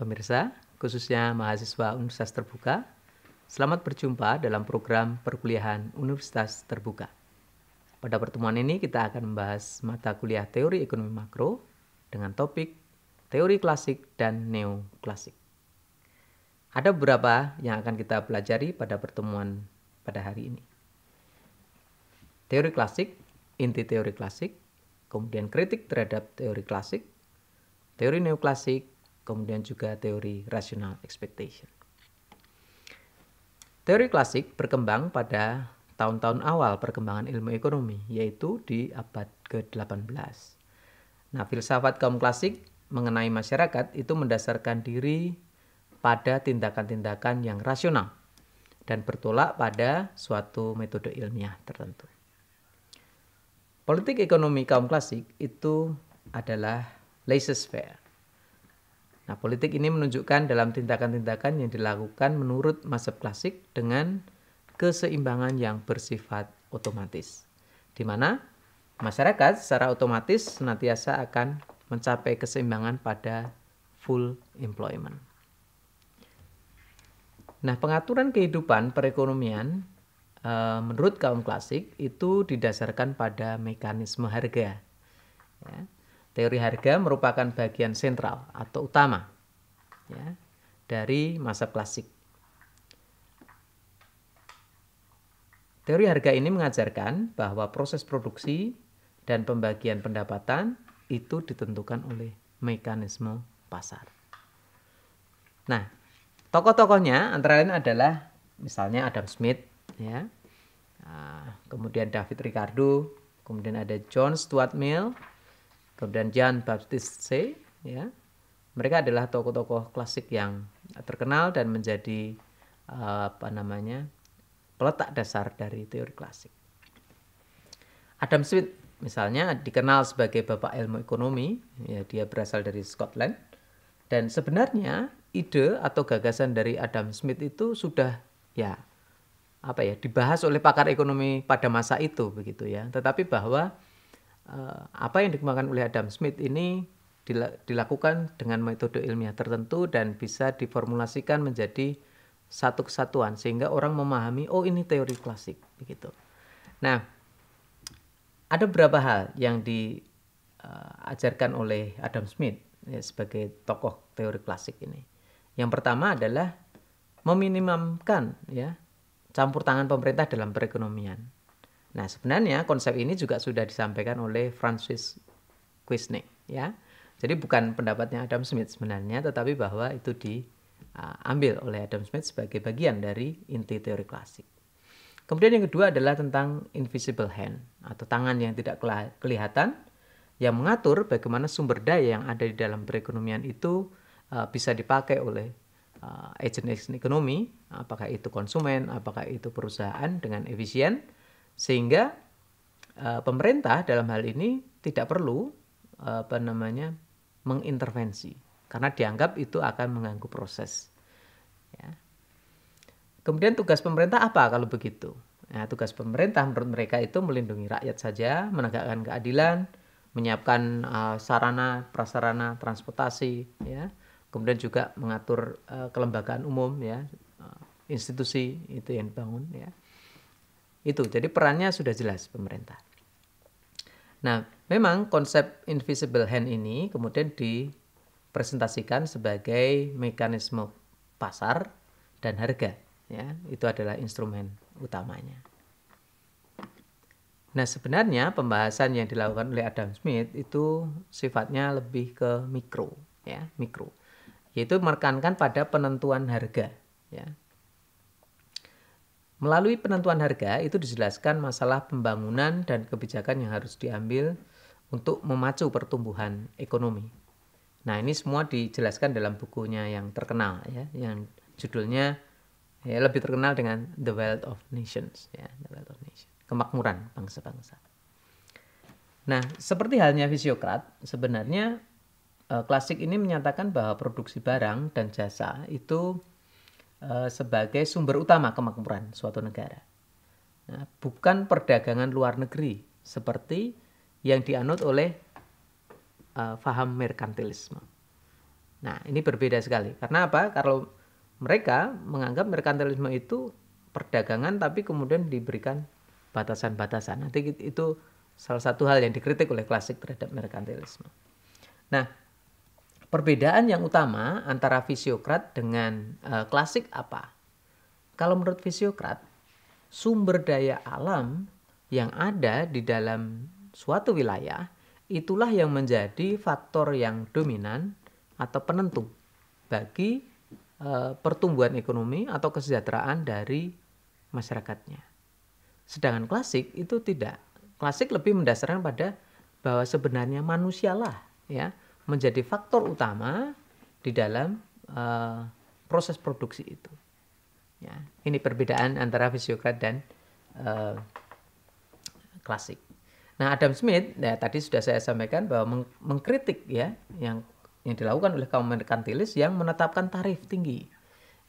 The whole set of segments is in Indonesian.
Pemirsa, khususnya mahasiswa Universitas Terbuka, selamat berjumpa dalam program perkuliahan Universitas Terbuka. Pada pertemuan ini kita akan membahas mata kuliah teori ekonomi makro dengan topik teori klasik dan neoklasik. Ada beberapa yang akan kita pelajari pada pertemuan pada hari ini. Teori klasik, inti teori klasik, kemudian kritik terhadap teori klasik, teori neoklasik, kemudian juga teori rational expectation. Teori klasik berkembang pada tahun-tahun awal perkembangan ilmu ekonomi, yaitu di abad ke-18. Nah, filsafat kaum klasik mengenai masyarakat itu mendasarkan diri pada tindakan-tindakan yang rasional dan bertolak pada suatu metode ilmiah tertentu. Politik ekonomi kaum klasik itu adalah laissez-faire Nah, politik ini menunjukkan dalam tindakan-tindakan yang dilakukan menurut mazhab klasik dengan keseimbangan yang bersifat otomatis. Di mana masyarakat secara otomatis senantiasa akan mencapai keseimbangan pada full employment. Nah, pengaturan kehidupan perekonomian eh, menurut kaum klasik itu didasarkan pada mekanisme harga. Ya. Teori harga merupakan bagian sentral atau utama ya, dari masa klasik. Teori harga ini mengajarkan bahwa proses produksi dan pembagian pendapatan itu ditentukan oleh mekanisme pasar. Nah, tokoh-tokohnya antara lain adalah misalnya Adam Smith, ya, ah, kemudian David Ricardo, kemudian ada John Stuart Mill, kemudian Jean Baptiste ya mereka adalah tokoh-tokoh klasik yang terkenal dan menjadi eh, apa namanya peletak dasar dari teori klasik. Adam Smith misalnya dikenal sebagai bapak ilmu ekonomi, ya dia berasal dari Scotland dan sebenarnya ide atau gagasan dari Adam Smith itu sudah ya apa ya dibahas oleh pakar ekonomi pada masa itu begitu ya. Tetapi bahwa Eh, apa yang dikembangkan oleh Adam Smith ini dilakukan dengan metode ilmiah tertentu dan bisa diformulasikan menjadi satu kesatuan sehingga orang memahami oh ini teori klasik begitu. Nah, ada beberapa hal yang diajarkan eh, oleh Adam Smith ya, sebagai tokoh teori klasik ini. Yang pertama adalah meminimalkan ya campur tangan pemerintah dalam perekonomian. Nah, sebenarnya konsep ini juga sudah disampaikan oleh Francis Quisney, ya. Jadi bukan pendapatnya Adam Smith sebenarnya, tetapi bahwa itu diambil uh, oleh Adam Smith sebagai bagian dari inti teori klasik. Kemudian yang kedua adalah tentang invisible hand atau tangan yang tidak kelihatan yang mengatur bagaimana sumber daya yang ada di dalam perekonomian itu uh, bisa dipakai oleh uh, agent agen ekonomi, apakah itu konsumen, apakah itu perusahaan dengan efisien sehingga uh, pemerintah dalam hal ini tidak perlu uh, apa namanya mengintervensi karena dianggap itu akan mengganggu proses. Ya. Kemudian tugas pemerintah apa kalau begitu? Nah, tugas pemerintah menurut mereka itu melindungi rakyat saja, menegakkan keadilan, menyiapkan uh, sarana prasarana transportasi, ya, kemudian juga mengatur uh, kelembagaan umum, ya, institusi itu yang dibangun, ya. Itu, jadi perannya sudah jelas pemerintah. Nah, memang konsep invisible hand ini kemudian dipresentasikan sebagai mekanisme pasar dan harga. Ya, itu adalah instrumen utamanya. Nah, sebenarnya pembahasan yang dilakukan oleh Adam Smith itu sifatnya lebih ke mikro, ya, mikro. Yaitu menekankan pada penentuan harga, ya. Melalui penentuan harga itu dijelaskan masalah pembangunan dan kebijakan yang harus diambil untuk memacu pertumbuhan ekonomi. Nah, ini semua dijelaskan dalam bukunya yang terkenal ya, yang judulnya ya, lebih terkenal dengan The Wealth of Nations ya, The Wealth of Nations, kemakmuran bangsa-bangsa. Nah, seperti halnya Fisiokrat, sebenarnya eh, klasik ini menyatakan bahwa produksi barang dan jasa itu Eh, sebagai sumber utama kemakmuran suatu negara. Nah, bukan perdagangan luar negeri seperti yang dianut oleh uh, faham merkantilisme. Nah, ini berbeda sekali. Karena apa? Kalau mereka menganggap merkantilisme itu perdagangan tapi kemudian diberikan batasan-batasan. Nanti itu salah satu hal yang dikritik oleh klasik terhadap merkantilisme. Nah, Perbedaan yang utama antara fisiokrat dengan e, klasik apa? Kalau menurut fisiokrat, sumber daya alam yang ada di dalam suatu wilayah itulah yang menjadi faktor yang dominan atau penentu bagi e, pertumbuhan ekonomi atau kesejahteraan dari masyarakatnya. Sedangkan klasik itu tidak. Klasik lebih mendasarkan pada bahwa sebenarnya manusialah ya menjadi faktor utama di dalam uh, proses produksi itu. Ya, ini perbedaan antara fisiokrat dan uh, klasik. Nah, Adam Smith, ya, tadi sudah saya sampaikan bahwa meng mengkritik ya yang yang dilakukan oleh kaum merkantilis yang menetapkan tarif tinggi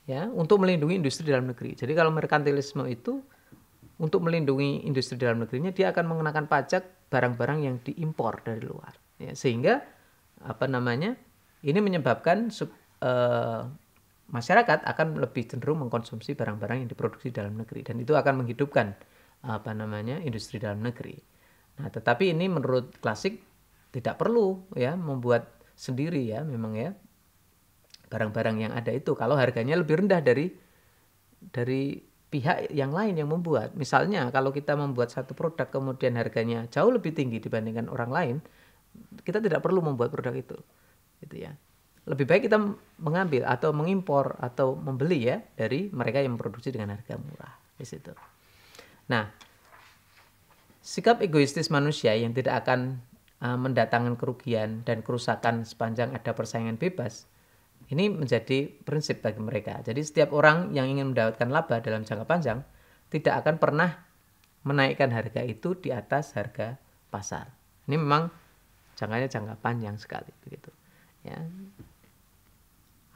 ya untuk melindungi industri dalam negeri. Jadi kalau merkantilisme itu untuk melindungi industri dalam negerinya dia akan mengenakan pajak barang-barang yang diimpor dari luar ya, sehingga apa namanya ini menyebabkan sub, uh, masyarakat akan lebih cenderung mengkonsumsi barang-barang yang diproduksi dalam negeri dan itu akan menghidupkan apa namanya industri dalam negeri. Nah, tetapi ini menurut klasik tidak perlu ya membuat sendiri ya memang ya barang-barang yang ada itu kalau harganya lebih rendah dari dari pihak yang lain yang membuat. Misalnya kalau kita membuat satu produk kemudian harganya jauh lebih tinggi dibandingkan orang lain, kita tidak perlu membuat produk itu gitu ya lebih baik kita mengambil atau mengimpor atau membeli ya dari mereka yang memproduksi dengan harga murah di situ nah sikap egoistis manusia yang tidak akan uh, mendatangkan kerugian dan kerusakan sepanjang ada persaingan bebas ini menjadi prinsip bagi mereka. Jadi setiap orang yang ingin mendapatkan laba dalam jangka panjang tidak akan pernah menaikkan harga itu di atas harga pasar. Ini memang jangkanya jangka panjang sekali begitu ya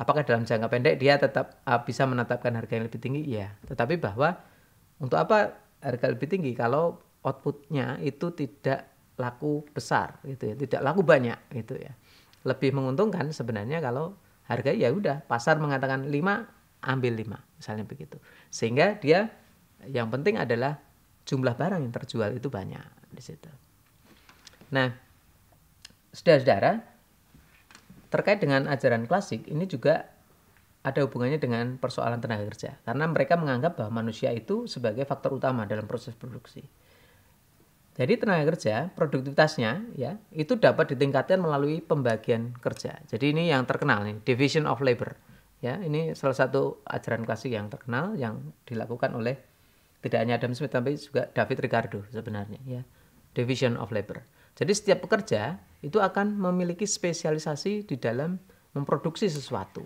apakah dalam jangka pendek dia tetap uh, bisa menetapkan harga yang lebih tinggi ya tetapi bahwa untuk apa harga lebih tinggi kalau outputnya itu tidak laku besar gitu ya tidak laku banyak gitu ya lebih menguntungkan sebenarnya kalau harga ya udah pasar mengatakan 5 ambil 5 misalnya begitu sehingga dia yang penting adalah jumlah barang yang terjual itu banyak di situ nah saudara-saudara, terkait dengan ajaran klasik ini juga ada hubungannya dengan persoalan tenaga kerja karena mereka menganggap bahwa manusia itu sebagai faktor utama dalam proses produksi. Jadi tenaga kerja produktivitasnya ya itu dapat ditingkatkan melalui pembagian kerja. Jadi ini yang terkenal nih division of labor. Ya, ini salah satu ajaran klasik yang terkenal yang dilakukan oleh tidak hanya Adam Smith tapi juga David Ricardo sebenarnya ya. Division of labor. Jadi setiap pekerja itu akan memiliki spesialisasi di dalam memproduksi sesuatu.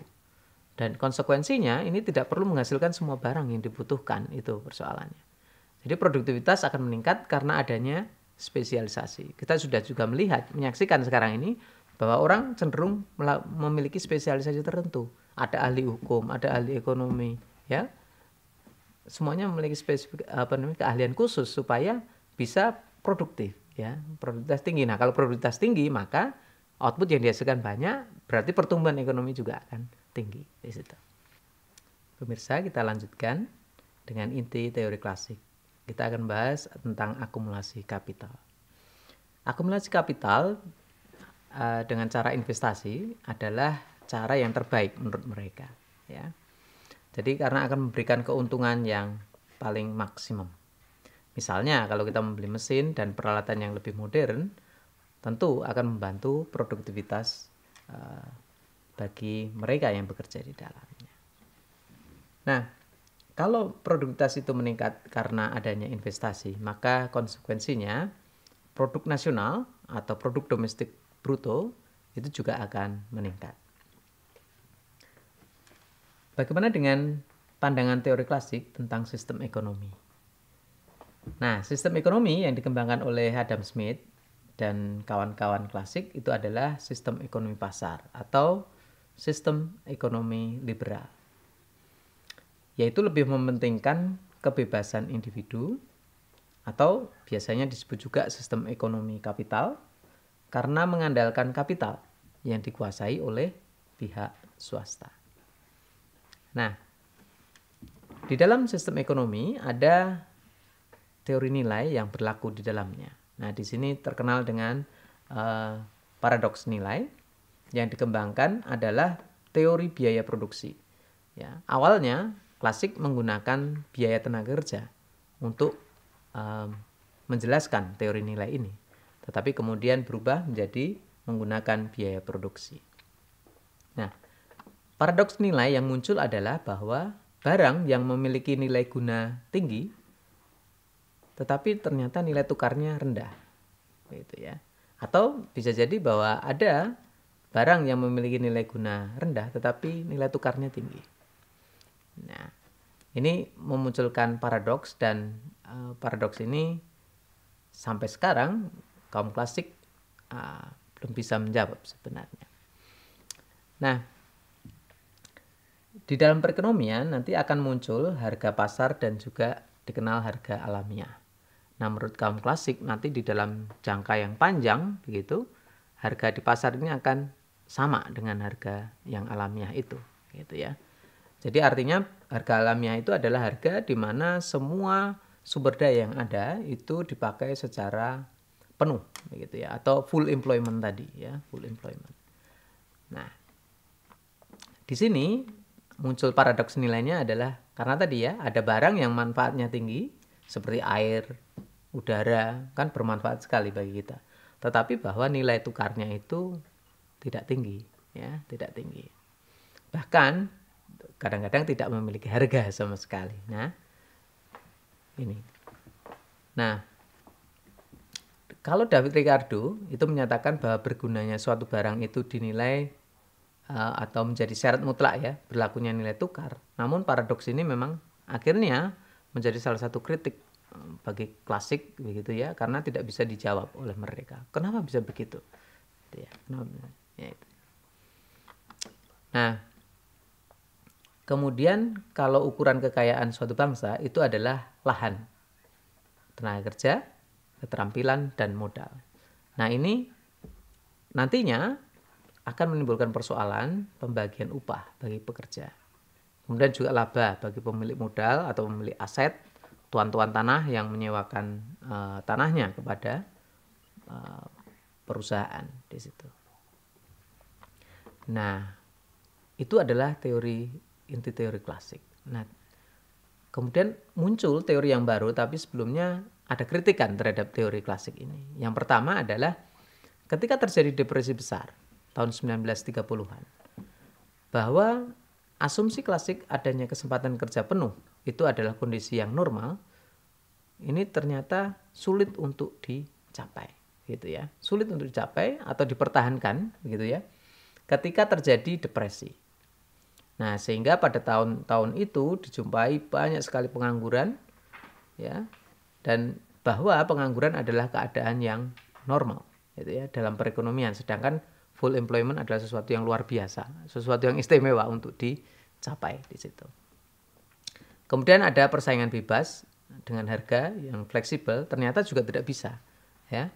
Dan konsekuensinya ini tidak perlu menghasilkan semua barang yang dibutuhkan, itu persoalannya. Jadi produktivitas akan meningkat karena adanya spesialisasi. Kita sudah juga melihat, menyaksikan sekarang ini bahwa orang cenderung memiliki spesialisasi tertentu. Ada ahli hukum, ada ahli ekonomi, ya. Semuanya memiliki spesifik apa namanya keahlian khusus supaya bisa produktif ya produktivitas tinggi nah kalau produktivitas tinggi maka output yang dihasilkan banyak berarti pertumbuhan ekonomi juga akan tinggi di situ pemirsa kita lanjutkan dengan inti teori klasik kita akan bahas tentang akumulasi kapital akumulasi kapital uh, dengan cara investasi adalah cara yang terbaik menurut mereka ya jadi karena akan memberikan keuntungan yang paling maksimum Misalnya kalau kita membeli mesin dan peralatan yang lebih modern, tentu akan membantu produktivitas uh, bagi mereka yang bekerja di dalamnya. Nah, kalau produktivitas itu meningkat karena adanya investasi, maka konsekuensinya produk nasional atau produk domestik bruto itu juga akan meningkat. Bagaimana dengan pandangan teori klasik tentang sistem ekonomi? Nah, sistem ekonomi yang dikembangkan oleh Adam Smith dan kawan-kawan klasik itu adalah sistem ekonomi pasar atau sistem ekonomi liberal. Yaitu lebih mementingkan kebebasan individu atau biasanya disebut juga sistem ekonomi kapital karena mengandalkan kapital yang dikuasai oleh pihak swasta. Nah, di dalam sistem ekonomi ada teori nilai yang berlaku di dalamnya. Nah, di sini terkenal dengan uh, paradoks nilai yang dikembangkan adalah teori biaya produksi. Ya, awalnya klasik menggunakan biaya tenaga kerja untuk um, menjelaskan teori nilai ini, tetapi kemudian berubah menjadi menggunakan biaya produksi. Nah, paradoks nilai yang muncul adalah bahwa barang yang memiliki nilai guna tinggi tetapi ternyata nilai tukarnya rendah gitu ya atau bisa jadi bahwa ada barang yang memiliki nilai guna rendah tetapi nilai tukarnya tinggi nah ini memunculkan paradoks dan uh, paradoks ini sampai sekarang kaum klasik uh, belum bisa menjawab sebenarnya nah di dalam perekonomian nanti akan muncul harga pasar dan juga dikenal harga alamiah Nah, menurut kaum klasik nanti di dalam jangka yang panjang begitu, harga di pasar ini akan sama dengan harga yang alamiah itu, gitu ya. Jadi artinya harga alamiah itu adalah harga di mana semua sumber daya yang ada itu dipakai secara penuh, begitu ya, atau full employment tadi ya, full employment. Nah, di sini muncul paradoks nilainya adalah karena tadi ya ada barang yang manfaatnya tinggi seperti air, udara kan bermanfaat sekali bagi kita tetapi bahwa nilai tukarnya itu tidak tinggi ya tidak tinggi bahkan kadang-kadang tidak memiliki harga sama sekali nah ini nah kalau David Ricardo itu menyatakan bahwa bergunanya suatu barang itu dinilai eh, atau menjadi syarat mutlak ya berlakunya nilai tukar. Namun paradoks ini memang akhirnya menjadi salah satu kritik bagi klasik begitu ya karena tidak bisa dijawab oleh mereka kenapa bisa begitu gitu ya, kenapa ya itu nah kemudian kalau ukuran kekayaan suatu bangsa itu adalah lahan tenaga kerja keterampilan dan modal nah ini nantinya akan menimbulkan persoalan pembagian upah bagi pekerja kemudian juga laba bagi pemilik modal atau pemilik aset tuan-tuan tanah yang menyewakan uh, tanahnya kepada uh, perusahaan di situ. Nah, itu adalah teori inti teori klasik. Nah, kemudian muncul teori yang baru tapi sebelumnya ada kritikan terhadap teori klasik ini. Yang pertama adalah ketika terjadi depresi besar tahun 1930-an bahwa asumsi klasik adanya kesempatan kerja penuh itu adalah kondisi yang normal ini ternyata sulit untuk dicapai gitu ya sulit untuk dicapai atau dipertahankan gitu ya ketika terjadi depresi nah sehingga pada tahun-tahun itu dijumpai banyak sekali pengangguran ya dan bahwa pengangguran adalah keadaan yang normal gitu ya dalam perekonomian sedangkan full employment adalah sesuatu yang luar biasa sesuatu yang istimewa untuk dicapai di situ Kemudian ada persaingan bebas dengan harga yang fleksibel ternyata juga tidak bisa ya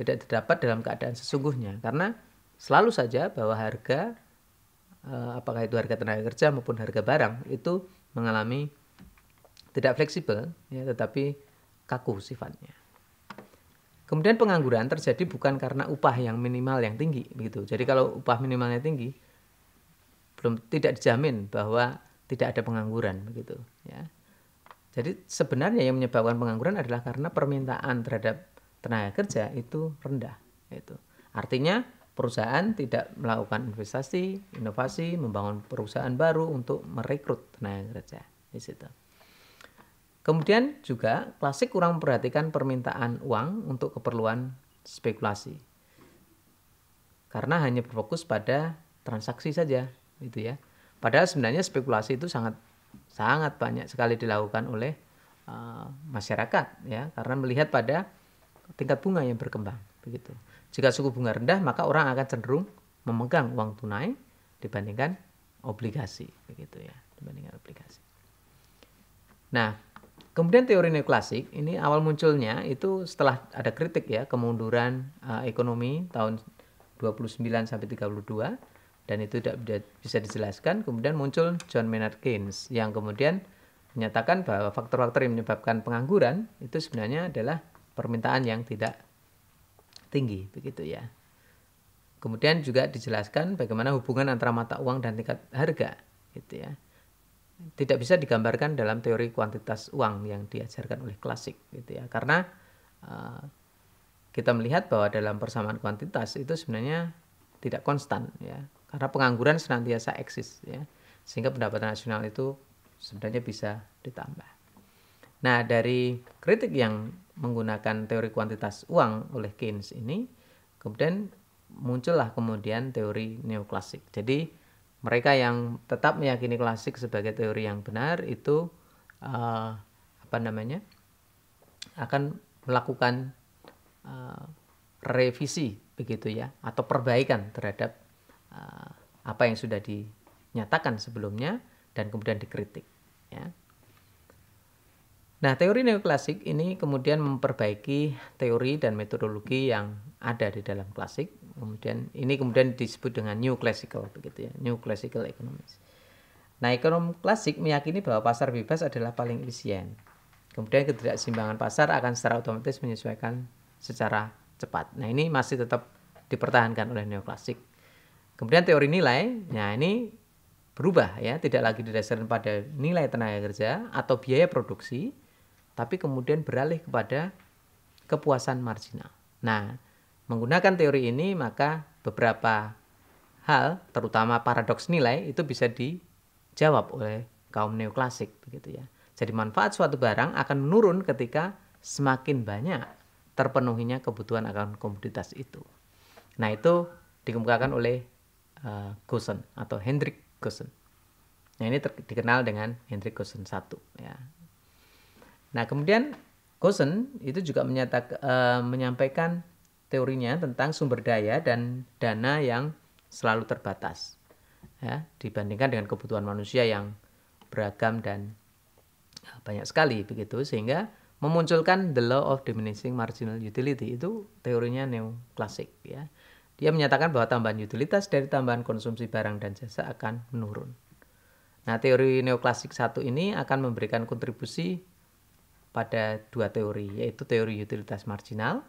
tidak terdapat dalam keadaan sesungguhnya karena selalu saja bahwa harga eh, apakah itu harga tenaga kerja maupun harga barang itu mengalami tidak fleksibel ya tetapi kaku sifatnya. Kemudian pengangguran terjadi bukan karena upah yang minimal yang tinggi begitu. Jadi kalau upah minimalnya tinggi belum tidak dijamin bahwa tidak ada pengangguran begitu ya. Jadi sebenarnya yang menyebabkan pengangguran adalah karena permintaan terhadap tenaga kerja itu rendah itu. Artinya perusahaan tidak melakukan investasi, inovasi, membangun perusahaan baru untuk merekrut tenaga kerja di situ. Kemudian juga klasik kurang memperhatikan permintaan uang untuk keperluan spekulasi. Karena hanya berfokus pada transaksi saja, itu ya. Padahal sebenarnya spekulasi itu sangat sangat banyak sekali dilakukan oleh uh, masyarakat ya karena melihat pada tingkat bunga yang berkembang begitu. Jika suku bunga rendah maka orang akan cenderung memegang uang tunai dibandingkan obligasi begitu ya dibandingkan obligasi. Nah, kemudian teori neoklasik ini awal munculnya itu setelah ada kritik ya kemunduran uh, ekonomi tahun 29 sampai 32 dan itu tidak bisa dijelaskan kemudian muncul John Maynard Keynes yang kemudian menyatakan bahwa faktor-faktor yang menyebabkan pengangguran itu sebenarnya adalah permintaan yang tidak tinggi begitu ya kemudian juga dijelaskan bagaimana hubungan antara mata uang dan tingkat harga gitu ya tidak bisa digambarkan dalam teori kuantitas uang yang diajarkan oleh klasik gitu ya karena uh, kita melihat bahwa dalam persamaan kuantitas itu sebenarnya tidak konstan ya karena pengangguran senantiasa eksis ya sehingga pendapatan nasional itu sebenarnya bisa ditambah. Nah dari kritik yang menggunakan teori kuantitas uang oleh Keynes ini kemudian muncullah kemudian teori neoklasik. Jadi mereka yang tetap meyakini klasik sebagai teori yang benar itu uh, apa namanya akan melakukan uh, revisi begitu ya atau perbaikan terhadap Eh, apa yang sudah dinyatakan sebelumnya dan kemudian dikritik. Ya. Nah, teori neoklasik ini kemudian memperbaiki teori dan metodologi yang ada di dalam klasik. Kemudian ini kemudian disebut dengan new classical begitu ya, new classical economics. Nah, ekonom klasik meyakini bahwa pasar bebas adalah paling efisien. Kemudian ketidakseimbangan pasar akan secara otomatis menyesuaikan secara cepat. Nah, ini masih tetap dipertahankan oleh neoklasik Kemudian teori nilai, nah ini berubah ya, tidak lagi didasarkan pada nilai tenaga kerja atau biaya produksi, tapi kemudian beralih kepada kepuasan marginal. Nah, menggunakan teori ini maka beberapa hal, terutama paradoks nilai itu bisa dijawab oleh kaum neoklasik begitu ya. Jadi manfaat suatu barang akan menurun ketika semakin banyak terpenuhinya kebutuhan akan komoditas itu. Nah, itu dikemukakan oleh uh, Gosen atau Hendrik Gosen. Nah ini ter- dikenal dengan Hendrik Gosen satu. ya. Nah kemudian Gosen itu juga menyatak, uh, eh, menyampaikan teorinya tentang sumber daya dan dana yang selalu terbatas ya, dibandingkan dengan kebutuhan manusia yang beragam dan eh, banyak sekali begitu sehingga memunculkan the law of diminishing marginal utility itu teorinya neoklasik ya dia menyatakan bahwa tambahan utilitas dari tambahan konsumsi barang dan jasa akan menurun. Nah, teori neoklasik satu ini akan memberikan kontribusi pada dua teori, yaitu teori utilitas marginal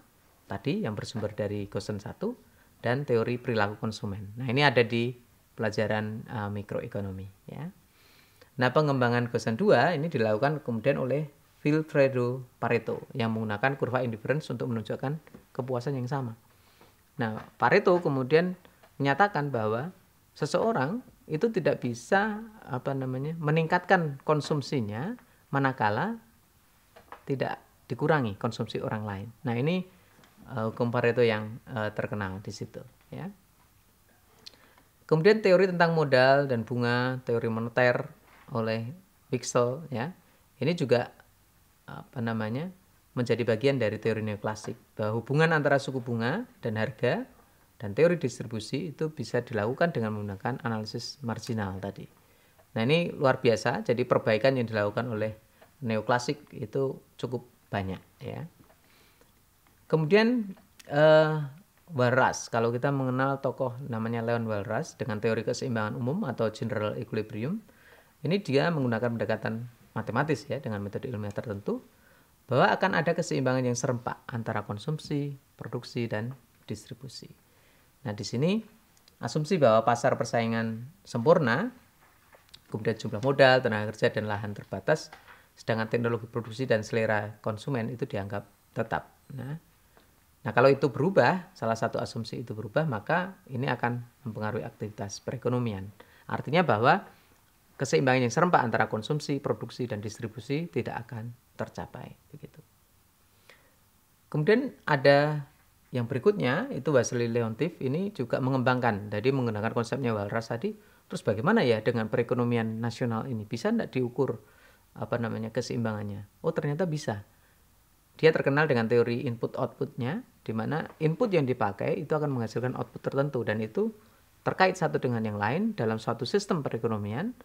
tadi yang bersumber dari Gosen satu dan teori perilaku konsumen. Nah, ini ada di pelajaran uh, mikroekonomi ya. Nah, pengembangan Gosen dua ini dilakukan kemudian oleh Vilfredo Pareto yang menggunakan kurva indifference untuk menunjukkan kepuasan yang sama. Nah, Pareto kemudian menyatakan bahwa seseorang itu tidak bisa apa namanya meningkatkan konsumsinya manakala tidak dikurangi konsumsi orang lain. Nah ini uh, hukum Pareto yang uh, terkenal di situ. Ya. Kemudian teori tentang modal dan bunga, teori moneter oleh Wigsel Ya. Ini juga apa namanya menjadi bagian dari teori neoklasik bahwa hubungan antara suku bunga dan harga dan teori distribusi itu bisa dilakukan dengan menggunakan analisis marginal tadi. Nah ini luar biasa, jadi perbaikan yang dilakukan oleh neoklasik itu cukup banyak ya. Kemudian eh, Walras, kalau kita mengenal tokoh namanya Leon Walras dengan teori keseimbangan umum atau general equilibrium, ini dia menggunakan pendekatan matematis ya dengan metode ilmiah tertentu bahwa akan ada keseimbangan yang serempak antara konsumsi, produksi, dan distribusi. Nah, di sini asumsi bahwa pasar persaingan sempurna, kemudian jumlah modal, tenaga kerja, dan lahan terbatas, sedangkan teknologi produksi dan selera konsumen itu dianggap tetap. Nah, nah kalau itu berubah, salah satu asumsi itu berubah, maka ini akan mempengaruhi aktivitas perekonomian. Artinya bahwa keseimbangan yang serempak antara konsumsi, produksi, dan distribusi tidak akan tercapai. Begitu. Kemudian ada yang berikutnya itu Wesley Leontief ini juga mengembangkan, jadi menggunakan konsepnya Walras tadi. Terus bagaimana ya dengan perekonomian nasional ini bisa tidak diukur apa namanya keseimbangannya? Oh ternyata bisa. Dia terkenal dengan teori input outputnya, di mana input yang dipakai itu akan menghasilkan output tertentu dan itu terkait satu dengan yang lain dalam suatu sistem perekonomian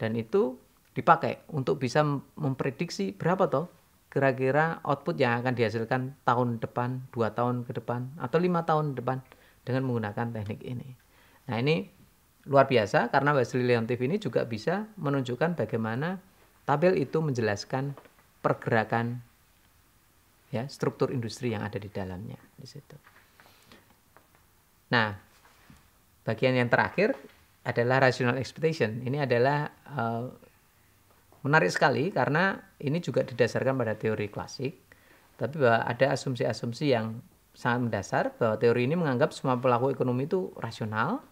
dan itu dipakai untuk bisa memprediksi berapa toh kira-kira output yang akan dihasilkan tahun depan, dua tahun ke depan, atau lima tahun depan dengan menggunakan teknik ini. Nah ini luar biasa karena Wesley Leontief ini juga bisa menunjukkan bagaimana tabel itu menjelaskan pergerakan ya struktur industri yang ada di dalamnya di situ. Nah, bagian yang terakhir adalah rational expectation. Ini adalah Eh, menarik sekali karena ini juga didasarkan pada teori klasik, tapi bahwa ada asumsi-asumsi yang sangat mendasar bahwa teori ini menganggap semua pelaku ekonomi itu rasional,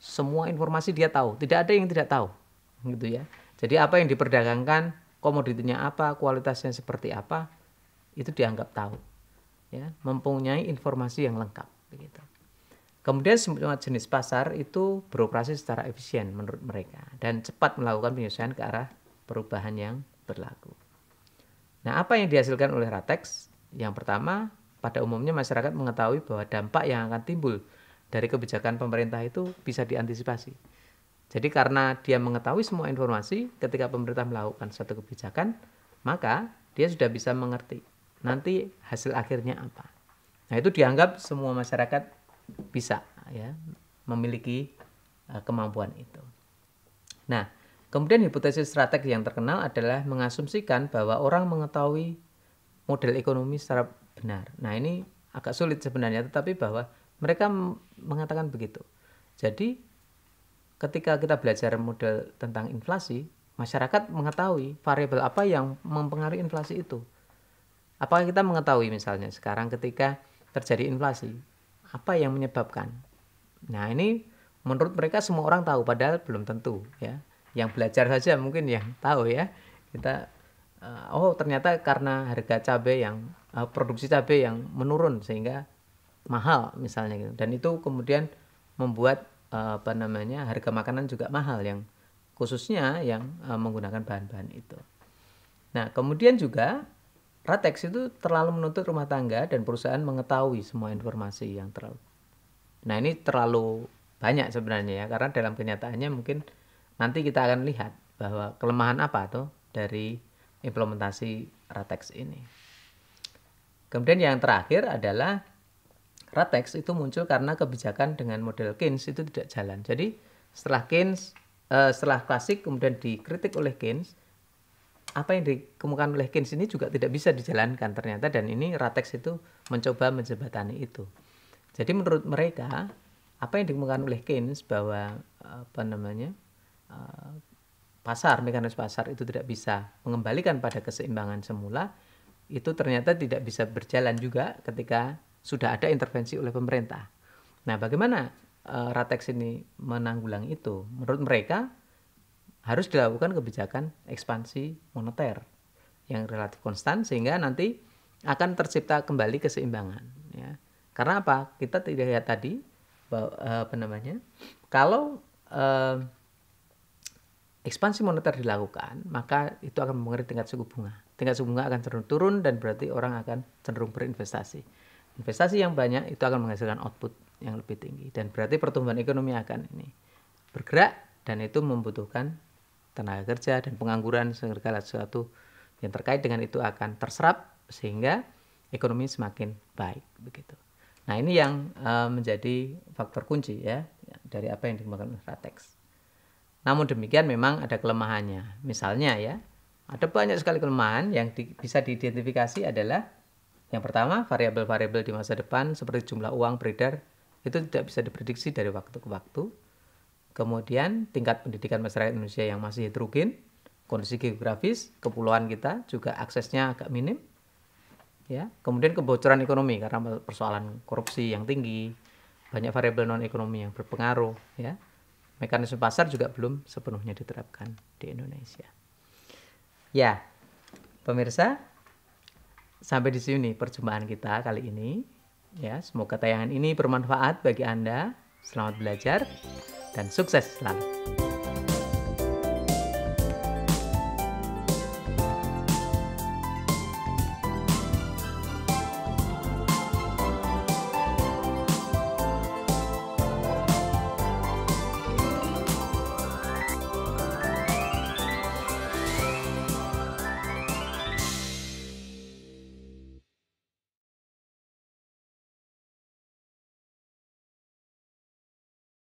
semua informasi dia tahu, tidak ada yang tidak tahu, gitu ya. Jadi apa yang diperdagangkan, komoditinya apa, kualitasnya seperti apa, itu dianggap tahu, ya, mempunyai informasi yang lengkap, begitu. Kemudian semua jenis pasar itu beroperasi secara efisien menurut mereka dan cepat melakukan penyesuaian ke arah perubahan yang berlaku. Nah, apa yang dihasilkan oleh Ratex? Yang pertama, pada umumnya masyarakat mengetahui bahwa dampak yang akan timbul dari kebijakan pemerintah itu bisa diantisipasi. Jadi karena dia mengetahui semua informasi ketika pemerintah melakukan suatu kebijakan, maka dia sudah bisa mengerti nanti hasil akhirnya apa. Nah, itu dianggap semua masyarakat bisa ya memiliki uh, kemampuan itu. Nah, kemudian hipotesis strategi yang terkenal adalah mengasumsikan bahwa orang mengetahui model ekonomi secara benar. Nah, ini agak sulit sebenarnya tetapi bahwa mereka mengatakan begitu. Jadi ketika kita belajar model tentang inflasi, masyarakat mengetahui variabel apa yang mempengaruhi inflasi itu. Apakah kita mengetahui misalnya sekarang ketika terjadi inflasi, apa yang menyebabkan. Nah ini menurut mereka semua orang tahu padahal belum tentu ya. Yang belajar saja mungkin yang tahu ya. Kita eh, oh ternyata karena harga cabe yang eh, produksi cabe yang menurun sehingga mahal misalnya gitu. Dan itu kemudian membuat eh, apa namanya harga makanan juga mahal yang khususnya yang menggunakan bahan-bahan itu. Nah, kemudian juga Ratex itu terlalu menuntut rumah tangga dan perusahaan mengetahui semua informasi yang terlalu. Nah ini terlalu banyak sebenarnya ya karena dalam kenyataannya mungkin nanti kita akan lihat bahwa kelemahan apa tuh dari implementasi Ratex ini. Kemudian yang terakhir adalah Ratex itu muncul karena kebijakan dengan model Keynes itu tidak jalan. Jadi setelah Keynes, eh, setelah klasik kemudian dikritik oleh Keynes, apa yang dikemukakan oleh Keynes ini juga tidak bisa dijalankan ternyata dan ini Ratex itu mencoba menjembatani itu. Jadi menurut mereka apa yang dikemukakan oleh Keynes bahwa apa namanya eh, pasar mekanisme pasar itu tidak bisa mengembalikan pada keseimbangan semula itu ternyata tidak bisa berjalan juga ketika sudah ada intervensi oleh pemerintah. Nah, bagaimana eh, Ratex ini menanggulang itu? Menurut mereka harus dilakukan kebijakan ekspansi moneter yang relatif konstan sehingga nanti akan tercipta kembali keseimbangan ya. Karena apa? Kita tidak lihat tadi bahwa, eh, apa namanya? Kalau eh, ekspansi moneter dilakukan, maka itu akan mempengaruhi tingkat suku bunga. Tingkat suku bunga akan cenderung turun dan berarti orang akan cenderung berinvestasi. Investasi yang banyak itu akan menghasilkan output yang lebih tinggi dan berarti pertumbuhan ekonomi akan ini bergerak dan itu membutuhkan tenaga kerja dan pengangguran segala sesuatu yang terkait dengan itu akan terserap sehingga ekonomi semakin baik begitu. Nah ini yang uh, menjadi faktor kunci ya dari apa yang dikembangkan oleh Namun demikian memang ada kelemahannya. Misalnya ya ada banyak sekali kelemahan yang di, bisa diidentifikasi adalah yang pertama variabel-variabel di masa depan seperti jumlah uang beredar itu tidak bisa diprediksi dari waktu ke waktu. Kemudian tingkat pendidikan masyarakat Indonesia yang masih heterogen, kondisi geografis, kepulauan kita juga aksesnya agak minim. Ya, kemudian kebocoran ekonomi karena persoalan korupsi yang tinggi, banyak variabel non ekonomi yang berpengaruh, ya. Mekanisme pasar juga belum sepenuhnya diterapkan di Indonesia. Ya, pemirsa, sampai di sini perjumpaan kita kali ini. Ya, semoga tayangan ini bermanfaat bagi Anda Selamat belajar dan sukses selalu.